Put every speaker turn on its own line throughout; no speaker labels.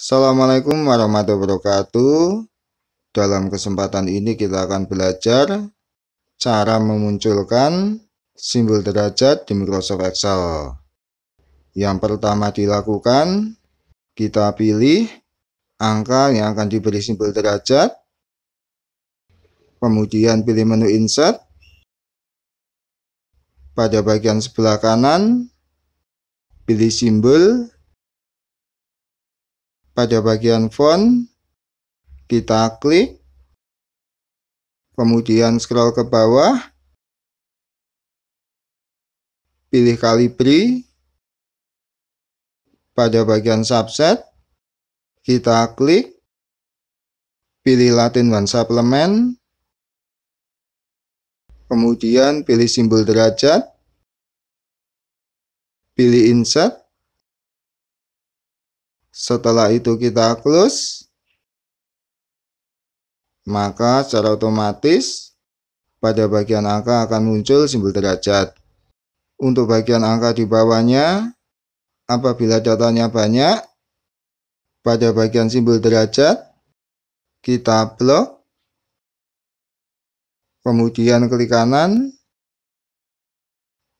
Assalamualaikum warahmatullahi wabarakatuh Dalam kesempatan ini kita akan belajar Cara memunculkan simbol derajat di Microsoft Excel Yang pertama dilakukan Kita pilih angka yang akan diberi simbol derajat Kemudian pilih menu Insert Pada bagian sebelah kanan
Pilih simbol pada bagian font, kita klik, kemudian scroll ke bawah, pilih kalibri, pada bagian subset, kita klik, pilih Latin One Supplement, kemudian pilih simbol derajat, pilih insert, setelah itu kita
close. Maka secara otomatis pada bagian angka akan muncul simbol derajat. Untuk bagian angka di bawahnya, apabila datanya banyak, pada bagian simbol derajat, kita blok. Kemudian klik kanan,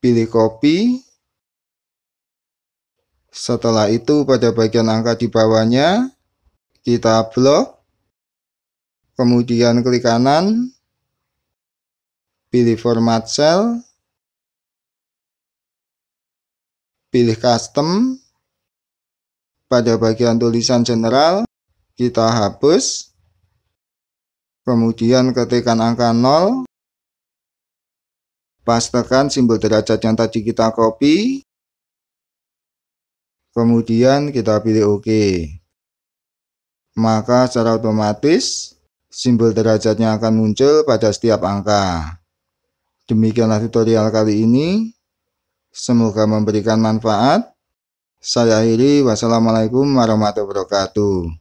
pilih copy, setelah itu pada bagian angka di bawahnya kita blok. Kemudian klik kanan.
Pilih format cell.
Pilih custom. Pada bagian tulisan general kita hapus. Kemudian ketikkan angka 0. Pastekan simbol derajat yang tadi kita copy kemudian kita pilih OK. Maka secara otomatis simbol derajatnya akan muncul pada setiap angka. Demikianlah tutorial kali ini. Semoga memberikan manfaat. Saya akhiri. Wassalamualaikum warahmatullahi wabarakatuh.